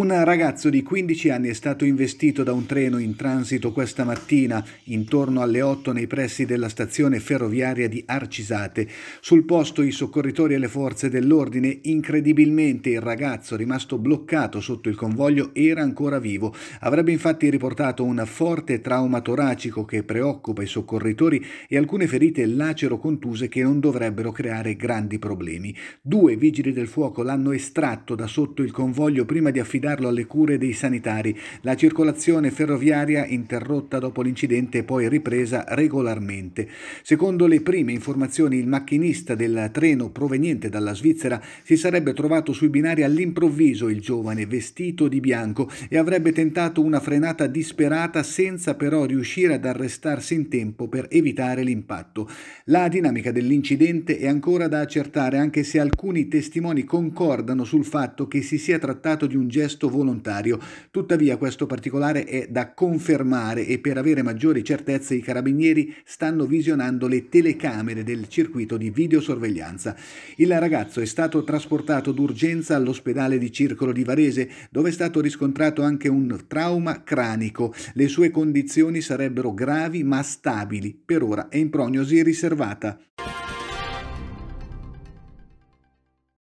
Un ragazzo di 15 anni è stato investito da un treno in transito questa mattina intorno alle 8 nei pressi della stazione ferroviaria di Arcisate. Sul posto i soccorritori e le forze dell'ordine. Incredibilmente il ragazzo rimasto bloccato sotto il convoglio era ancora vivo. Avrebbe infatti riportato un forte trauma toracico che preoccupa i soccorritori e alcune ferite lacero contuse che non dovrebbero creare grandi problemi. Due vigili del fuoco l'hanno estratto da sotto il convoglio prima di affidare affidarlo alle cure dei sanitari. La circolazione ferroviaria interrotta dopo l'incidente è poi ripresa regolarmente. Secondo le prime informazioni il macchinista del treno proveniente dalla Svizzera si sarebbe trovato sui binari all'improvviso il giovane vestito di bianco e avrebbe tentato una frenata disperata senza però riuscire ad arrestarsi in tempo per evitare l'impatto. La dinamica dell'incidente è ancora da accertare anche se alcuni testimoni concordano sul fatto che si sia trattato di un gesto gesto volontario. Tuttavia questo particolare è da confermare e per avere maggiori certezze i carabinieri stanno visionando le telecamere del circuito di videosorveglianza. Il ragazzo è stato trasportato d'urgenza all'ospedale di Circolo di Varese dove è stato riscontrato anche un trauma cranico. Le sue condizioni sarebbero gravi ma stabili. Per ora è in prognosi riservata.